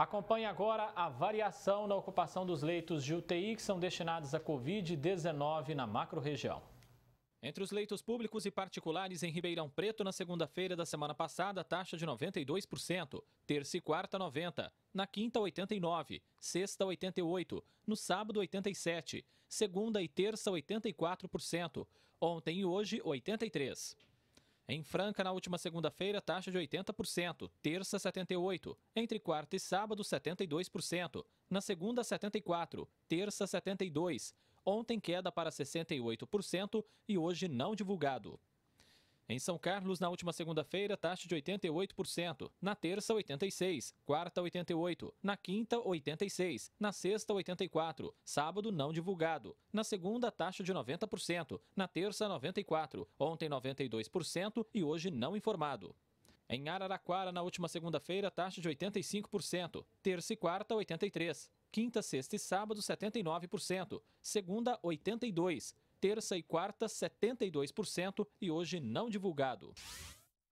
Acompanhe agora a variação na ocupação dos leitos de UTI que são destinados à Covid-19 na macro-região. Entre os leitos públicos e particulares em Ribeirão Preto, na segunda-feira da semana passada, taxa de 92%, terça e quarta 90%, na quinta 89%, sexta 88%, no sábado 87%, segunda e terça 84%, ontem e hoje 83%. Em Franca, na última segunda-feira, taxa de 80%, terça 78%, entre quarta e sábado 72%, na segunda 74%, terça 72%, ontem queda para 68% e hoje não divulgado. Em São Carlos, na última segunda-feira, taxa de 88%. Na terça, 86%. Quarta, 88%. Na quinta, 86%. Na sexta, 84%. Sábado, não divulgado. Na segunda, taxa de 90%. Na terça, 94%. Ontem, 92%. E hoje, não informado. Em Araraquara, na última segunda-feira, taxa de 85%. Terça e quarta, 83%. Quinta, sexta e sábado, 79%. Segunda, 82% terça e quarta 72% e hoje não divulgado.